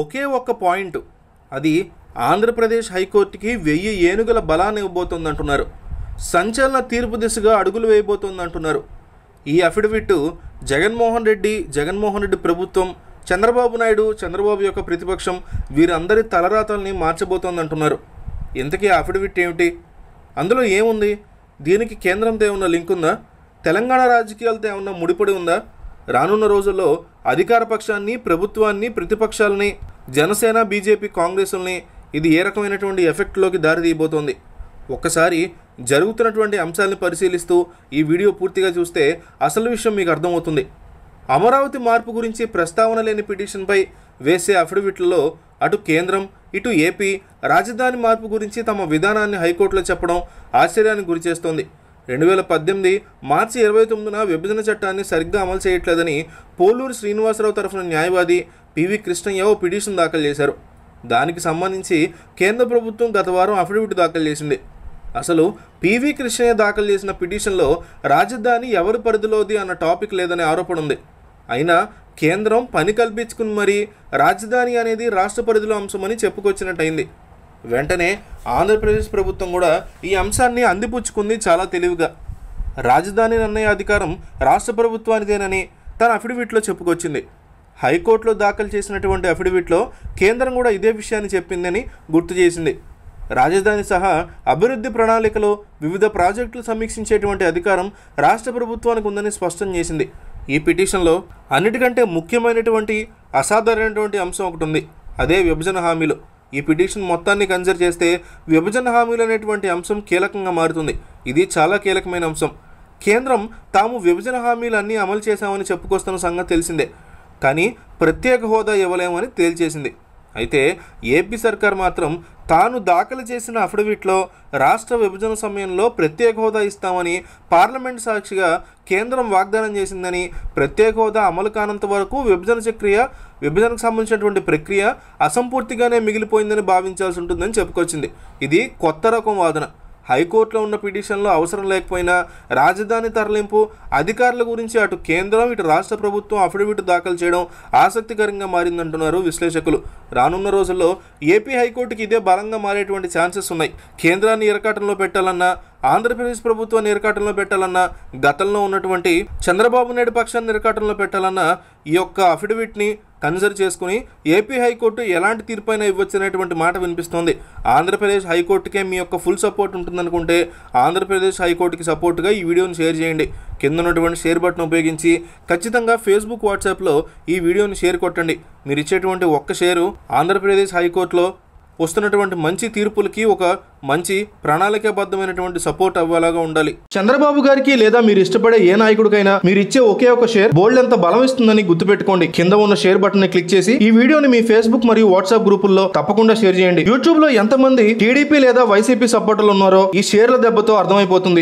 ఒకే ఒక్క పాయింట్ అది ఆంధ్రప్రదేశ్ హైకోర్టుకి వెయ్యి ఏనుగుల బలాన్ని ఇవ్వబోతుందంటున్నారు సంచలన తీర్పు దిశగా అడుగులు వేయబోతుందంటున్నారు ఈ అఫిడవిట్ జగన్మోహన్ రెడ్డి జగన్మోహన్ రెడ్డి ప్రభుత్వం చంద్రబాబు నాయుడు చంద్రబాబు యొక్క ప్రతిపక్షం వీరందరి తలరాతల్ని మార్చబోతోందంటున్నారు ఇంతకీ అఫిడవిట్ ఏమిటి అందులో ఏముంది దీనికి కేంద్రంతో ఏమన్నా లింక్ ఉందా తెలంగాణ రాజకీయాలతో ఏమన్నా ముడిపడి ఉందా రానున్న రోజుల్లో అధికార పక్షాన్ని ప్రభుత్వాన్ని ప్రతిపక్షాలని జనసేన బీజేపీ కాంగ్రెస్ని ఇది ఏ రకమైనటువంటి ఎఫెక్ట్లోకి దారితీయబోతోంది ఒక్కసారి జరుగుతున్నటువంటి అంశాలను పరిశీలిస్తూ ఈ వీడియో పూర్తిగా చూస్తే అసలు విషయం మీకు అర్థమవుతుంది అమరావతి మార్పు గురించి ప్రస్తావన లేని పిటిషన్పై వేసే అఫిడవిట్లలో అటు కేంద్రం ఇటు ఏపీ రాజధాని మార్పు గురించి తమ విధానాన్ని హైకోర్టులో చెప్పడం ఆశ్చర్యానికి గురిచేస్తోంది రెండు వేల పద్దెనిమిది మార్చి ఇరవై తొమ్మిదిన విభజన చట్టాన్ని సరిగ్గా అమలు చేయట్లేదని పోలూరు శ్రీనివాసరావు తరఫున న్యాయవాది పివి కృష్ణయ్య ఓ పిటిషన్ దాఖలు చేశారు దానికి సంబంధించి కేంద్ర ప్రభుత్వం గత వారం అఫిడవిట్ దాఖలు చేసింది అసలు పివి కృష్ణయ్య దాఖలు చేసిన పిటిషన్లో రాజధాని ఎవరి పరిధిలోది అన్న టాపిక్ లేదనే ఆరోపణ ఉంది అయినా కేంద్రం పని కల్పించుకుని మరీ రాజధాని అనేది రాష్ట్ర పరిధిలో అంశమని చెప్పుకొచ్చినట్టయింది వెంటనే ఆంధ్రప్రదేశ్ ప్రభుత్వం కూడా ఈ అంశాన్ని అందిపుచ్చుకుంది చాలా తెలివిగా రాజధాని నిర్ణయ అధికారం రాష్ట్ర ప్రభుత్వానిదేనని తన అఫిడవిట్లో చెప్పుకొచ్చింది హైకోర్టులో దాఖలు చేసినటువంటి అఫిడవిట్లో కేంద్రం కూడా ఇదే విషయాన్ని చెప్పిందని గుర్తు చేసింది రాజధాని సహా అభివృద్ధి ప్రణాళికలో వివిధ ప్రాజెక్టులు సమీక్షించేటువంటి అధికారం రాష్ట్ర ప్రభుత్వానికి ఉందని స్పష్టం చేసింది ఈ పిటిషన్లో అన్నిటికంటే ముఖ్యమైనటువంటి అసాధారణటువంటి అంశం ఒకటి ఉంది అదే విభజన హామీలు ఈ పిటిషన్ మొత్తాన్ని కన్సిడర్ చేస్తే విభజన హామీలు అనేటువంటి అంశం కీలకంగా మారుతుంది ఇది చాలా కీలకమైన అంశం కేంద్రం తాము విభజన హామీలన్నీ అమలు చేశామని చెప్పుకొస్తున్న సంగతి తెలిసిందే కానీ ప్రత్యేక హోదా ఇవ్వలేమని తేల్చేసింది అయితే ఏపీ సర్కార్ మాత్రం తాను దాఖలు చేసిన అఫిడవిట్లో రాష్ట్ర విభజన సమయంలో ప్రత్యేక హోదా ఇస్తామని పార్లమెంట్ సాక్షిగా కేంద్రం వాగ్దానం చేసిందని ప్రత్యేక హోదా అమలు కానంత వరకు విభజన చక్రియ విభజనకు సంబంధించినటువంటి ప్రక్రియ అసంపూర్తిగానే మిగిలిపోయిందని భావించాల్సి ఉంటుందని చెప్పుకొచ్చింది ఇది కొత్త రకం వాదన హైకోర్టులో ఉన్న పిటిషన్లో అవసరం లేకపోయినా రాజధాని తరలింపు అధికారుల గురించి అటు కేంద్రం ఇటు రాష్ట్ర ప్రభుత్వం అఫిడవిట్ దాఖలు చేయడం ఆసక్తికరంగా మారిందంటున్నారు విశ్లేషకులు రానున్న రోజుల్లో ఏపీ హైకోర్టుకి ఇదే బలంగా మారేటువంటి ఛాన్సెస్ ఉన్నాయి కేంద్రాన్ని ఇరకాటంలో పెట్టాలన్నా ఆంధ్రప్రదేశ్ ప్రభుత్వం నిరకాటంలో పెట్టాలన్న గతంలో ఉన్నటువంటి చంద్రబాబు నాయుడు పక్షాన్ని నిరకాటంలో పెట్టాలన్న ఈ యొక్క అఫిడవిట్ని కన్సిడర్ చేసుకుని ఏపీ హైకోర్టు ఎలాంటి అయినా ఇవ్వచ్చు అనేటువంటి మాట వినిపిస్తోంది ఆంధ్రప్రదేశ్ హైకోర్టుకే మీ యొక్క ఫుల్ సపోర్ట్ ఉంటుందనుకుంటే ఆంధ్రప్రదేశ్ హైకోర్టుకి సపోర్ట్గా ఈ వీడియోని షేర్ చేయండి కింద ఉన్నటువంటి షేర్ బటన్ ఉపయోగించి ఖచ్చితంగా ఫేస్బుక్ వాట్సాప్లో ఈ వీడియోని షేర్ కొట్టండి మీరు ఇచ్చేటువంటి ఒక్క షేరు ఆంధ్రప్రదేశ్ హైకోర్టులో వస్తున్నటువంటి మంచి తీర్పులకి ఒక మంచి ప్రణాళికాబద్ధమైనటువంటి సపోర్ట్ అవ్వేలాగా ఉండాలి చంద్రబాబు గారికి లేదా మీరు ఇష్టపడే ఏ నాయకుడికైనా మీరు ఇచ్చే ఒకే ఒక షేర్ బోల్డ్ ఎంత బలం ఇస్తుందని గుర్తుపెట్టుకోండి కింద ఉన్న షేర్ బటన్ క్లిక్ చేసి ఈ వీడియోని మీ ఫేస్బుక్ మరియు వాట్సాప్ గ్రూపుల్లో తప్పకుండా షేర్ చేయండి యూట్యూబ్ లో ఎంతమంది టీడీపీ లేదా వైసీపీ సపోర్టర్లు ఉన్నారో ఈ షేర్ల దెబ్బతో అర్థమైపోతుంది